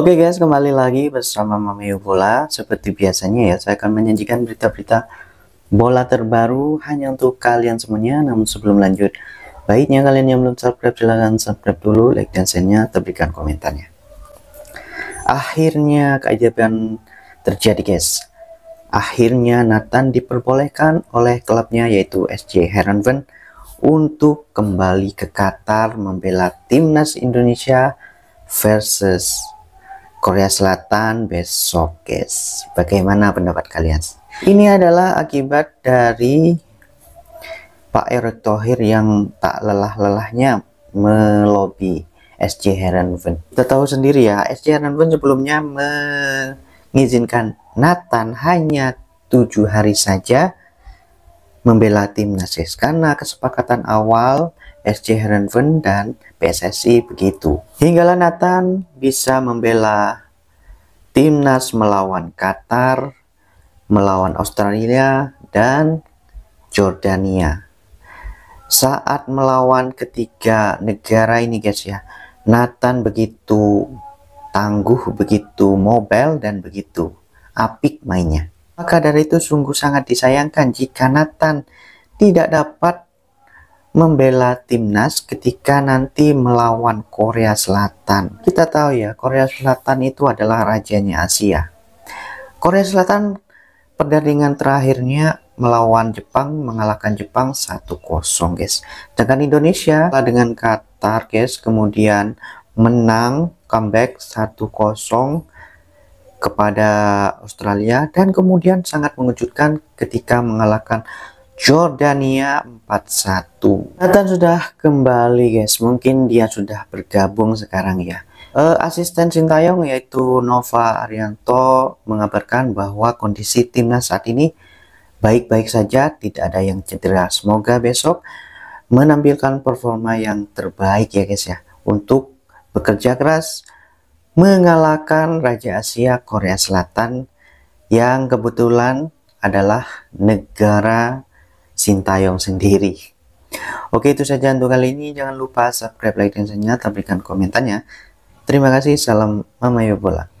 Oke okay guys, kembali lagi bersama Mami Bola. Seperti biasanya ya, saya akan menyajikan berita-berita bola terbaru hanya untuk kalian semuanya. Namun sebelum lanjut, baiknya kalian yang belum subscribe silahkan subscribe dulu, like dan share-nya, komentarnya. Akhirnya keajaiban terjadi guys. Akhirnya Nathan diperbolehkan oleh klubnya yaitu SJ Herenveen untuk kembali ke Qatar membela timnas Indonesia versus Korea Selatan besok guys bagaimana pendapat kalian ini adalah akibat dari Pak Erick Thohir yang tak lelah-lelahnya melobi SC Heranven kita tahu sendiri ya SC Heranven sebelumnya mengizinkan Nathan hanya tujuh hari saja membela timnas karena kesepakatan awal SC Herenveen dan PSSI begitu. hingga Nathan bisa membela timnas melawan Qatar, melawan Australia dan Jordania. Saat melawan ketiga negara ini guys ya, Nathan begitu tangguh, begitu mobile dan begitu apik mainnya. Maka dari itu sungguh sangat disayangkan jika Nathan tidak dapat membela timnas ketika nanti melawan Korea Selatan. Kita tahu ya, Korea Selatan itu adalah rajanya Asia. Korea Selatan pertandingan terakhirnya melawan Jepang mengalahkan Jepang 1-0 guys. Dengan Indonesia dengan Qatar guys kemudian menang comeback 1-0 kepada Australia dan kemudian sangat mengejutkan ketika mengalahkan Jordania 41 Nathan sudah kembali guys mungkin dia sudah bergabung sekarang ya uh, asisten Sintayong yaitu Nova Arianto mengabarkan bahwa kondisi timnas saat ini baik-baik saja, tidak ada yang cedera. Semoga besok menampilkan performa yang terbaik ya guys ya untuk bekerja keras mengalahkan Raja Asia Korea Selatan yang kebetulan adalah negara Sintayong sendiri. Oke itu saja untuk kali ini. Jangan lupa subscribe, like, dan share. Tampilkan komentarnya. Terima kasih. Salam Mamayo Bola.